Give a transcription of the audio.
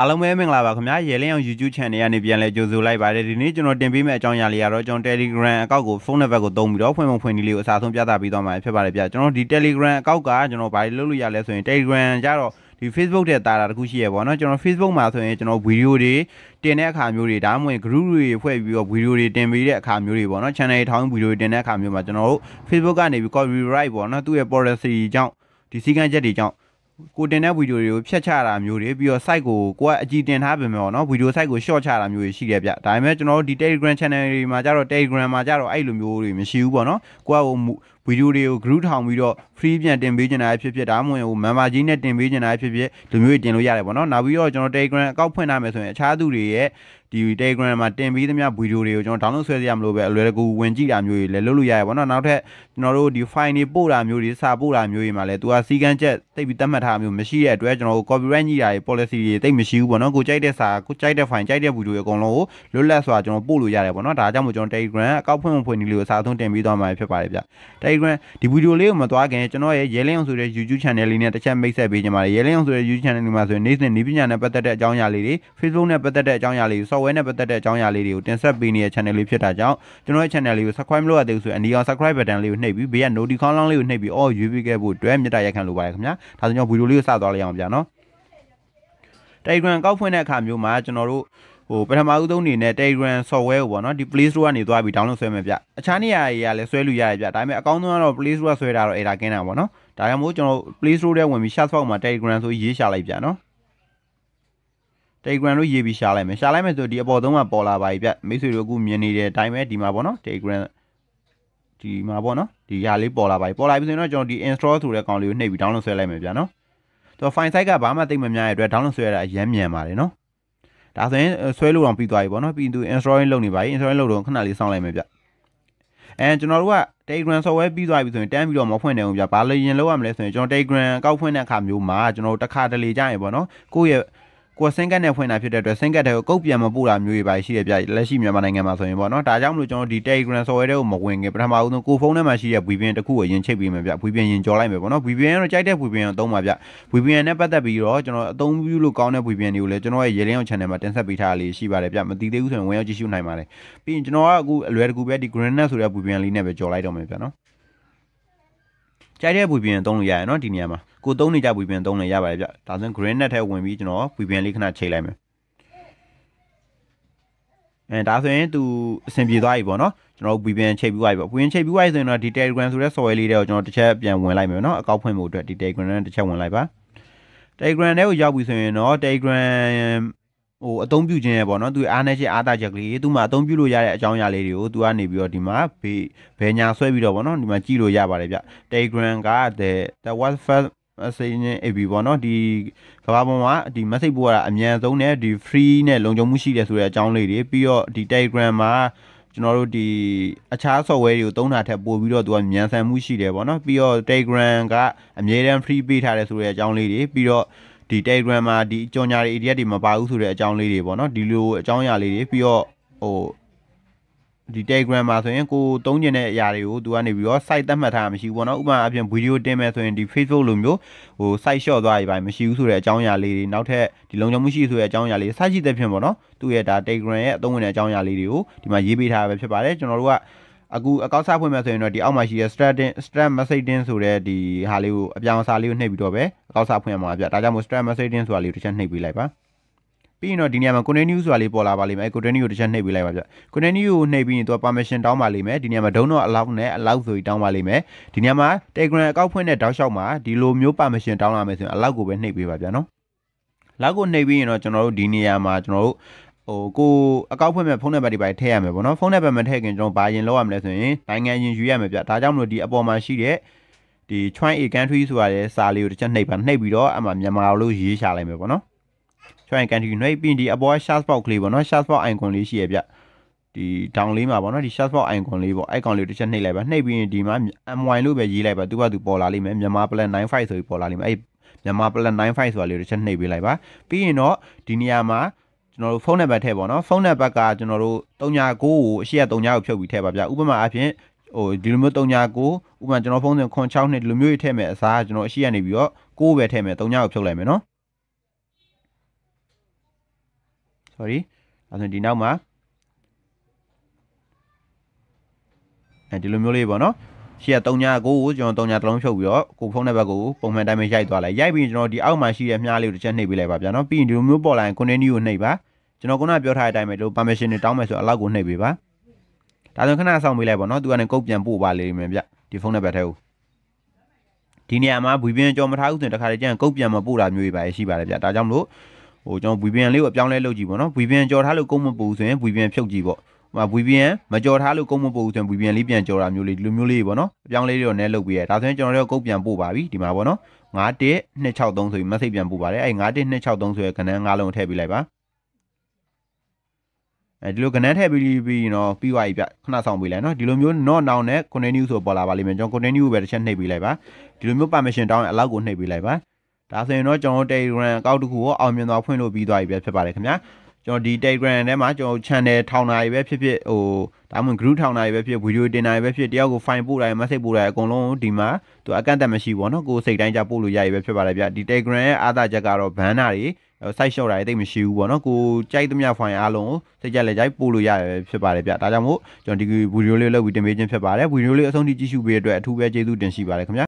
အားလုံးပဲမင်္ဂလာပါခင်ဗျာရေလင်းအောင် YouTube channel ကနေပြန်လဲကြိုဆိုလိုက်ပါတယ်ဒီနေ့ကျွန်တော်တင်ပေးမယ့်အကြောင်းအရာလေးကတော့ကျွန်တော် Telegram အကောင့်ကိုဖုန်းနံပါတ်ကိုသုံးပြီးတော့ဖွင့်ပုံဖွင့်ဒီလေးကိုအစားဆုံးပြသပေးသွားမှာဖြစ်ပါတယ်ဗျာကျွန်တော်ဒီ Telegram အကောင့်ကကျွန်တော်ဘာလို့လုပ်လို့ရလဲဆိုရင် Telegram ကြတော့ဒီ Facebook တဲ့တာတာတခုရှိရပေါ့နော်ကျွန်တော် Facebook မှာဆိုရင်ကျွန်တော်ဗီဒီယိုတွေတင်တဲ့အခါမျိုးတွေဒါမှမဟုတ် group တွေဖွဲ့ပြီးတော့ဗီဒီယိုတွေတင်ပေးတဲ့အခါမျိုးတွေပေါ့နော် channel တွေထောင်းဗီဒီယိုတင်တဲ့အခါမျိုးမှာကျွန်တော်တို့ Facebook ကနေပြီး copyright ပေါ့နော်သူ့ရဲ့ policy ကြောင့်ဒီစည်းကမ်းချက်တွေကြောင့်ကိုတင်တဲ့ဗီဒီယိုတွေကိုဖြတ်ချတာမျိုးတွေပြီးတော့ site ကိုကိုကအကြည်တင်ထားပြင်မယ်ပေါ့နော်ဗီဒီယို site ကို short ချတာမျိုးတွေရှိတယ်ဗျဒါပေမဲ့ကျွန်တော်တို့ဒီ Telegram channel တွေမှာကြတော့ Telegram မှာကြတော့အဲ့လိုမျိုးတွေမရှိဘူးပေါ့နော်ကိုကဟိုဗီဒီယိုတွေကို group ထောင်ပြီးတော့ free ပြန်တင်ပေးကြတာဖြစ်ဖြစ်ဒါမှမဟုတ် member ကြီးနဲ့တင်ပေးကြတာဖြစ်ဖြစ်ဒီမျိုးတွေတင်လို့ရတယ်ပေါ့နော်နောက်ပြီးတော့ကျွန်တော် Telegram အကောင့်ဖွင့်ထားမယ်ဆိုရင်အခြားသူတွေရဲ့ဒီ Telegram မှာတင်ပေးသမျှဗီဒီယိုတွေကိုကျွန်တော် download ဆွဲစရာမလိုပဲအလွယ်တကူဝင်ကြည့်တာမျိုးတွေလည်းလုပ်လို့ရတယ်ပေါ့နော်နောက်ထပ်ကျွန်တော်တို့ဒီ file တွေပို့တာမျိုးတွေစာပို့တာမျိုးတွေမှာလည်းသူကစီကန်းချက်တိတ်ပြီးသတ်မှတ်ထားမျိုးမရှိတဲ့အတွက်ကျွန်တော်တို့ copyright ညှိတာတွေ policy တွေတိတ်မရှိဘူးပေါ့နော်ကိုကြိုက်တဲ့စာကိုကြိုက်တဲ့ file ကြိုက်တဲ့ဗီဒီယိုအကုန်လုံးကိုလွတ်လပ်စွာကျွန်တော်ပို့လို့ရတယ်ပေါ့နော်ဒါကြောင့်မို့ကျွန်တော် Telegram အကောင့်ဖွင့်ဖွင့်ဒီလိုအစားအသုံးတင်ပေးသွားမှာဖြစ်ပါတယ်ဗျ Telegram Telegram ဒီဗီဒီယိုလေးကိုမသွားခင်ကျွန်တော်ရဲ့ရဲလင်းအောင်ဆိုတဲ့ YouTube channel လေးနဲ့တစ်ချက်မိတ်ဆက်ပေးကြပါမယ်ရဲလင်းအောင်ဆိုတဲ့ YouTube channel ဒီမှာဆိုရင်နေ့စဉ်နည်းပညာနဲ့ပတ်သက်တဲ့အကြောင်းအရာလေးတွေ Facebook နဲ့ပတ်သက်တဲ့အကြောင်းအရာလေးတွေ software နဲ့ပတ်သက်တဲ့အကြောင်းအရာလေးတွေကိုတင်ဆက်ပေးနေတဲ့ channel လေးဖြစ်တာကြောင့်ကျွန်တော်ရဲ့ channel လေးကို subscribe လုပ်ရသေးဘူးဆိုရင်အနီအောင် subscribe button လေးကိုနှိပ်ပြီးဘေးက notification လောင်းလေးကိုနှိပ်ပြီး all ရွေးပေးခဲ့ဖို့အတွက်မြတ်တာရက်ခံလိုပါတယ်ခင်ဗျာဒါဆိုကျွန်တော်ဗီဒီယိုလေးကိုစသွားလိုက်အောင်ဗျာနော် Telegram ကောက်ဖွင့်တဲ့အခါမျိုးမှာကျွန်တော်တို့ဟိုပထမဦးဆုံးအနေနဲ့ Telegram software ကိုပေါ့နော်ဒီ Play Store ကနေသွားပြီး download ဆွဲမယ်ဗျအခြားနေရာတွေကလည်းဆွဲလို့ရရဗျဒါပေမဲ့အကောင်းဆုံးကတော့ Play Store ကဆွဲတာတော့ error ကင်းတာပေါ့နော်ဒါကြောင့်မို့ကျွန်တော် Play Store ထဲဝင်ပြီး Shopify မှာ Telegram ဆိုရေးရှာလိုက်ဗျနော် Telegram လို့ရေးပြီးရှာလိုက်မယ်ရှာလိုက်မယ်ဆိုဒီအပေါ်ဆုံးမှာပေါ်လာပါပြီဗျမိတ်ဆွေတို့အခုမြင်နေတဲ့အတိုင်းပဲဒီမှာပေါ့နော် Telegram ဒီမှာပေါ့နော်ဒီရာလေးပေါ်လာပါပြီပေါ်လာပြီဆိုရင်တော့ကျွန်တော်ဒီ install ဆိုတဲ့ကောင်လေးကိုနှိပ်ပြီး download ဆွဲလိုက်မယ်ဗျာနော်သူ file size ကဘာမှသိမ့်မများရတဲ့အတွက် download ဆွဲရတာအရင်မြန်ပါတယ်နော်ဒါဆိုရင်ဆွဲလို့တော့ပြီးသွားပြီပေါ့နော်ပြီးသူ installing လုပ်နေပါပြီ installing လုပ်တော့ခဏလေးစောင့်လိုက်မယ်ဗျအဲကျွန်တော်တို့က Telegram software ပြီးသွားပြီဆိုရင်တန်းပြီးတော့မဖွင့်နိုင်ဘူးဗျဘာလို့ရင်လောက်ရမလဲဆိုရင်ကျွန်တော် Telegram အောက်ဖွင့်တဲ့အခါမျိုးမှာကျွန်တော်တို့တစ်ခါတလေကြရင်ပေါ့နော်ကိုယ့်ရဲ့ကိုယ်စင်ကတ်နဲ့ဖွင့်တာဖြစ်တဲ့အတွက်စင်ကတ်တွေကိုကုတ်ပြန်မပို့တာမျိုးတွေပါရှိရပြလက်ရှိမြန်မာနိုင်ငံမှာဆိုရင်ပေါ့နော်ဒါကြောင့်မလို့ကျွန်တော်ဒီ Telegram software တွေကိုမဝင်ခင်ပထမဦးဆုံးကိုဖုန်းထဲမှာရှိတဲ့ VPN တစ်ခုကိုရင်ချိတ်ပေးမယ်ဗျ VPN ရင်ကြော်လိုက်မယ်ပေါ့နော် VPN ရောကြိုက်တဲ့ VPN ကိုသုံးပါဗျ VPN နဲ့ပတ်သက်ပြီးတော့ကျွန်တော်အသုံးပြုလို့ကောင်းတဲ့ VPN တွေကိုလည်းကျွန်တော်ရဲ့ရေလင်းအောင် channel မှာတင်ဆက်ပေးထားတာလေးရှိပါတယ်ဗျမသိသေးဘူးဆိုရင်ဝင်ရောက်ကြည့်ရှုနိုင်ပါတယ်ပြီးရင်ကျွန်တော်ကအခုအလွယ်တကူပဲဒီ Greennet ဆိုတဲ့ VPN လေးနဲ့ပဲကြော်လိုက်တော့မယ်ဗျနော်ကြိုက်တဲ့ VPN သုံးလို့ရတယ်နော်ဒီနေရာမှာကိုသုံးနေကြ VPN သုံးလို့ရပါတယ်ဗျဒါဆိုရင် green net ထဲဝင်ပြီးကျွန်တော် VPN လေးခဏချိန်လိုက်မယ်အဲဒါဆိုရင်သူအဆင်ပြေသွားပြီပေါ့နော်ကျွန်တော် VPN ချိန်ပြီးသွားပြီပေါ့ VPN ချိန်ပြီးသွားပြီဆိုရင်တော့ဒီ Telegram ဆိုတဲ့ software လေးတွေကိုကျွန်တော်တစ်ချက်ပြန်ဝင်လိုက်မယ်နော်အကောင့်ဖွင့်ဖို့အတွက်ဒီ Telegram နဲ့တစ်ချက်ဝင်လိုက်ပါ Telegram ထဲကိုရောက်ပြီဆိုရင်တော့ Telegram ဟိုအသုံးပြုခြင်းရပေါ့နော်သူအားနေချက်အားတာချက်ကလေးသူမှအသုံးပြုလို့ရတဲ့အကြောင်းအရာလေးတွေကိုသူကနေပြီးတော့ဒီမှာဘေးဘယ်ညာဆွဲပြီးတော့ပေါ့နော်ဒီမှာကြည့်လို့ရပါတယ်ဗျ Telegram က the the WhatsApp အစိမ်း AB ပေါ့နော်ဒီကဘာပေါ်မှာဒီ message ပို့ရတာအမြန်ဆုံးနဲ့ဒီ free နဲ့လုံခြုံမှုရှိတယ်ဆိုတဲ့အကြောင်းလေးတွေပြီးတော့ဒီ Telegram မှာကျွန်တော်တို့ဒီအခြား software တွေကိုသုံးတာထက်ပိုပြီးတော့သူကမြန်ဆန်မှုရှိတယ်ပေါ့နော်ပြီးတော့ Telegram ကအမြဲတမ်း free ပေးထားတယ်ဆိုတဲ့အကြောင်းလေးတွေပြီးတော့ဒီ Telegram မှာဒီအကြောင်းညာတွေ ADF တွေမပါဘူးဆိုတဲ့အကြောင်းလေးတွေပေါ့နော်ဒီလိုအကြောင်းအရာလေးတွေပြီးတော့ဟိုဒီ Telegram မှာဆိုရင်ကိုသုံးကျင်တဲ့အရာတွေကိုသူကနေပြီးတော့ site သတ်မှတ်ထားတာမရှိဘူးပေါ့နော်ဥပမာအပြင် video တင်မယ်ဆိုရင်ဒီ Facebook လိုမျိုးဟို site short သွားရပိုင်းမရှိဘူးဆိုတဲ့အကြောင်းအရာလေးတွေနောက်ထပ်ဒီလုံခြုံမှုရှိဆိုတဲ့အကြောင်းအရာလေးစရှိသဖြင့်ပေါ့နော်သူ့ရဲ့ဒါ Telegram ရဲ့အသုံးဝင်တဲ့အကြောင်းအရာလေးတွေကိုဒီမှာရေးပေးထားတာပဲဖြစ်ပါတယ်ကျွန်တော်တို့ကအခုအကောင့်စဖွင့်မယ်ဆိုရင်တော့ဒီအောက်မှာရှိတဲ့ string string messaging ဆိုတဲ့ဒီဟာလေးကိုအပြောင်းအစားလေးကိုနှိပ်ပြီးတော့ပဲအကောင့်စဖွင့်ရမှာဗျဒါကြောင့်မို့ string messaging ဆိုတာလေးကိုတစ်ချက်နှိပ်ပေးလိုက်ပါပြီးရင်တော့ဒီနေရာမှာ continue ဆိုတာလေးပေါ်လာပါလိမ့်မယ်အဲ continue ကိုတစ်ချက်နှိပ်ပေးလိုက်ပါဗျ continue ကိုနှိပ်ပြီးရင်သူက permission တောင်းပါလိမ့်မယ်ဒီနေရာမှာ don't not allow နဲ့ allow ဆိုပြီးတောင်းပါလိမ့်မယ်ဒီနေရာမှာ Telegram အကောင့်ဖွင့်တဲ့တောက်လျှောက်မှာဒီလိုမျိုး permission တောင်းလာမယ်ဆိုရင် allow ကိုပဲနှိပ်ပေးပါဗျနော်လောက်ကိုနှိပ်ပြီးရင်တော့ကျွန်တော်တို့ဒီနေရာမှာကျွန်တော်တို့ဟိုကိုအကောက်ဖွင့်မဲ့ဖုန်းနံပါတ်တွေပါထည့်ရမယ်ပေါ့နော်ဖုန်းနံပါတ်မထည့်ခင်ကျွန်တော်ဘာရင်လောက်ရမလဲဆိုရင်နိုင်ငံရင်ယူရမယ်ဗျဒါကြောင့်မလို့ဒီအပေါ်မှာရှိတဲ့ဒီ try a country ဆိုရတဲ့စာလေးကိုတစ်ချက်နှိပ်ပါနှိပ်ပြီးတော့အမှမြန်မာလို့ရေးချလိုက်မယ်ပေါ့နော် try a country နှိပ်ပြီးဒီအပေါ် sharp box လေးပေါ့နော် sharp box icon လေးရှိရဗျဒီ down လေးမှာပေါ့နော်ဒီ sharp box icon လေးပေါ့ icon လေးတစ်ချက်နှိပ်လိုက်ပါနှိပ်ပြီးရင်ဒီမှာ my လို့ပဲရေးလိုက်ပါသူကသူပေါ်လာလိမ့်မယ်မြန်မာ plan 95ဆိုပြီးပေါ်လာလိမ့်မယ်အဲ့မြန်မာ plan 95ဆိုတာလေးတစ်ချက်နှိပ်ပေးလိုက်ပါပြီးရင်တော့ဒီနေရာမှာကျွန်တော်တို့ဖုန်းနံပါတ်ထည့်ပေါ့နော်ဖုန်းနံပါတ်ကကျွန်တော်တို့39ကိုအရှိရ39ကိုဖြုတ်ပြီးထည့်ပါဗျဥပမာအဖြစ်ဟိုဒီလိုမျိုး39ကိုဥပမာကျွန်တော်ဖုန်းစဉ်96နှစ်ဒီလိုမျိုးထည့်မယ်အစားကျွန်တော်အရှိရနေပြီးတော့ကိုပဲထည့်မယ်39ကိုဖြုတ်လိုက်မယ်နော် sorry အဲဆိုဒီနောက်မှာအဲဒီလိုမျိုးလေးပေါ့နော်ရှိရ3ည9ကိုကျွန်တော်3ညတစ်လုံးဖြုတ်ပြီးတော့ကိုဖုန်းနံပါတ်ကိုပုံမှန်တိုင်းပဲရိုက်သွားလိုက်ရိုက်ပြီးကျွန်တော်ဒီအောက်မှာရှိတဲ့မြားလေးကိုတစ်ချက်နှိပ်ပေးလိုက်ပါဗျာနော်ပြီးရင်ဒီလိုမျိုးပေါ်လာရင် continue ကိုနှိပ်ပါကျွန်တော်ခုနပြောထားတဲ့အတိုင်းပဲလို့ permission တွေတောင်းမယ်ဆိုအလောက်ကိုနှိပ်ပေးပါဒါဆိုခဏဆောင်ပေးလိုက်ပါနော်သူကလည်းကုတ်ပြန်ပို့ပါလိမ့်မယ်ဗျဒီဖုန်းနံပါတ်ထဲကိုဒီနေရာမှာဘွေပြင်းကြော်မထားဘူးဆိုရင်တခါတည်းကျရင်ကုတ်ပြန်မပို့တာမျိုးတွေပါရှိပါတယ်ဗျဒါကြောင့်မလို့ဟိုကျွန်တော်ဘွေပြင်းလေးကိုအပြောင်းလဲလုပ်ကြည့်ပါနော်ဘွေပြင်းကြော်ထားလို့ကုတ်မပို့ဘူးဆိုရင်ဘွေပြင်းဖြုတ်ကြည့်ပေါ့ဟိုဘွေပြန်မကြော်ထားလို့ကုန်းမပို့ဘူးဆိုရင်ဘွေပြန်လေးပြန်ကြော်တာမျိုးလေးဒီလိုမျိုးလေးပေါ့နော်အပြောင်းလေးတွေတော့နဲလုပ်ပြီးရဒါဆိုရင်ကျွန်တော်တို့ကုန်းပြန်ပို့ပါပြီဒီမှာပေါ့နော်91 263ဆိုပြီး message ပြန်ပို့ပါတယ်အဲ91 263ဆိုရယ်ခဏငါးလုံးထည့်ပေးလိုက်ပါအဲဒီလိုကနန်းထည့်ပြီးပြီးနော်ပြီးသွားပြီပြခဏဆောင်ပေးလိုက်နော်ဒီလိုမျိုး not now နဲ့ continue ဆိုပေါ်လာပါလိမ့်မယ်ကျွန်တော် continue ကိုပဲတစ်ချက်နှိပ်ပေးလိုက်ပါဒီလိုမျိုး permission တောင်းရင်အလောက်ကိုနှိပ်ပေးလိုက်ပါဒါဆိုရင်တော့ကျွန်တော် Telegram account တစ်ခုကိုအောင်မြင်သွားဖွင့်လို့ပြီးသွားပြီဖြစ်ပါတယ်ခင်ဗျာကျွန်တော်ဒီ Telegram ထဲမှာကျွန်တော် channel ထောင်တာတွေပဲဖြစ်ဖြစ်ဟိုဒါမှမဟုတ် group ထောင်တာတွေပဲဖြစ်ဗီဒီယိုတင်တာတွေပဲဖြစ်တယောက်ကို file ပို့တာ message ပို့တာအကုန်လုံးဒီမှာသူအကန့်အသတ်မရှိဘူးเนาะကိုယ်စိတ်တိုင်းကြပို့လို့ရရပဲဖြစ်ပါတယ်ဗျဒီ Telegram ရဲ့အားသာချက်ကတော့ ban တာတွေ site shop တာတွေတိတ်မရှိဘူးပေါ့เนาะကိုကြိုက်သမျှ file အားလုံးကိုစိတ်ကြလက်ကြိုက်ပို့လို့ရရပဲဖြစ်ပါတယ်ဗျဒါကြောင့်မို့ကျွန်တော်ဒီဗီဒီယိုလေးလောက်ပြီးတင်ပေးခြင်းဖြစ်ပါတယ်ဗီဒီယိုလေးအဆုံးထိကြည့်ရှုပေးတဲ့အတွက်အထူးပဲကျေးဇူးတင်ရှိပါတယ်ခင်ဗျာ